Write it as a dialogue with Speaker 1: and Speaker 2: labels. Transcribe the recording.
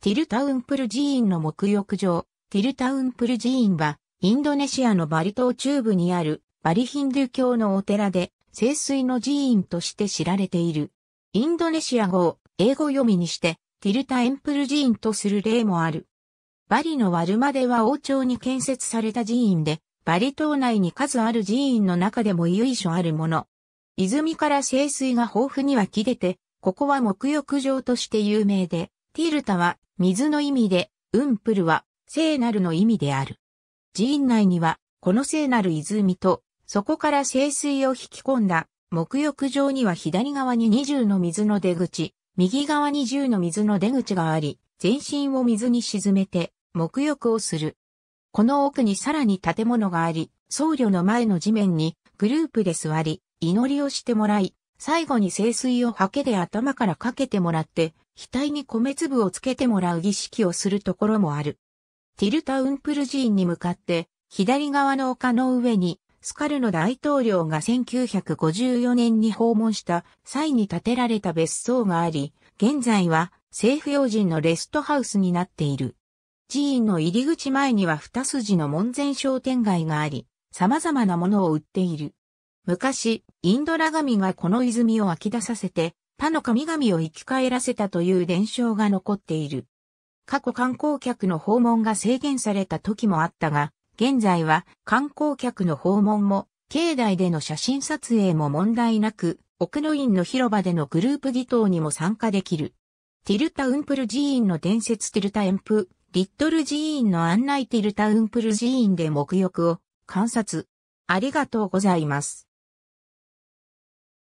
Speaker 1: ティルタウンプル寺院の沐浴場。ティルタウンプル寺院は、インドネシアのバリ島中部にある、バリヒンドゥ教のお寺で、聖水の寺院として知られている。インドネシア語を英語読みにして、ティルタエンプル寺院とする例もある。バリのワルマでは王朝に建設された寺院で、バリ島内に数ある寺院の中でも由緒あるもの。泉から聖水が豊富には切れて、ここは沐浴場として有名で、ティルタは水の意味で、ウンプルは聖なるの意味である。寺院内には、この聖なる泉と、そこから聖水を引き込んだ、木浴場には左側に二重の水の出口、右側に十の水の出口があり、全身を水に沈めて、木浴をする。この奥にさらに建物があり、僧侶の前の地面に、グループで座り、祈りをしてもらい、最後に聖水を刷毛で頭からかけてもらって、額に米粒をつけてもらう儀式をするところもある。ティルタウンプル寺院に向かって、左側の丘の上に、スカルノ大統領が1954年に訪問した際に建てられた別荘があり、現在は政府要人のレストハウスになっている。寺院の入り口前には二筋の門前商店街があり、様々なものを売っている。昔、インドラ神がこの泉を湧き出させて、他の神々を生き返らせたという伝承が残っている。過去観光客の訪問が制限された時もあったが、現在は観光客の訪問も、境内での写真撮影も問題なく、奥の院の広場でのグループ議頭にも参加できる。ティルタウンプル寺院の伝説ティルタエンプ、リットル寺院の案内ティルタウンプル寺院で目浴を観察。ありがとうございます。